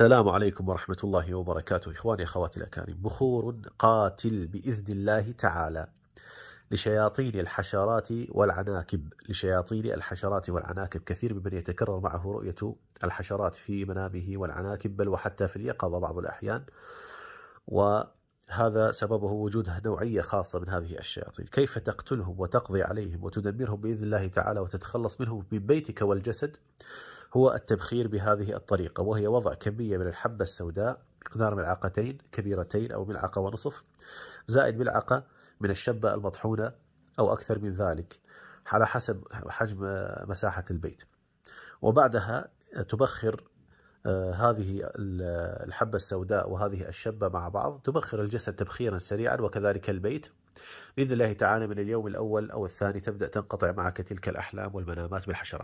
السلام عليكم ورحمة الله وبركاته إخواني أخواتي الأكارم بخور قاتل بإذن الله تعالى لشياطين الحشرات والعناكب لشياطين الحشرات والعناكب كثير ممن يتكرر معه رؤية الحشرات في منامه والعناكب بل وحتى في اليقظة بعض الأحيان وهذا سببه وجود نوعية خاصة من هذه الشياطين كيف تقتلهم وتقضي عليهم وتدمرهم بإذن الله تعالى وتتخلص منهم ببيتك بيتك والجسد هو التبخير بهذه الطريقة وهي وضع كمية من الحبة السوداء مقدار ملعقتين كبيرتين أو ملعقة ونصف زائد ملعقة من الشبة المطحونة أو أكثر من ذلك على حسب حجم مساحة البيت وبعدها تبخر آه، هذه الحبة السوداء وهذه الشبة مع بعض تبخر الجسد تبخيرا سريعا وكذلك البيت بإذن الله تعالى من اليوم الأول أو الثاني تبدأ تنقطع معك تلك الأحلام والمنامات بالحشرات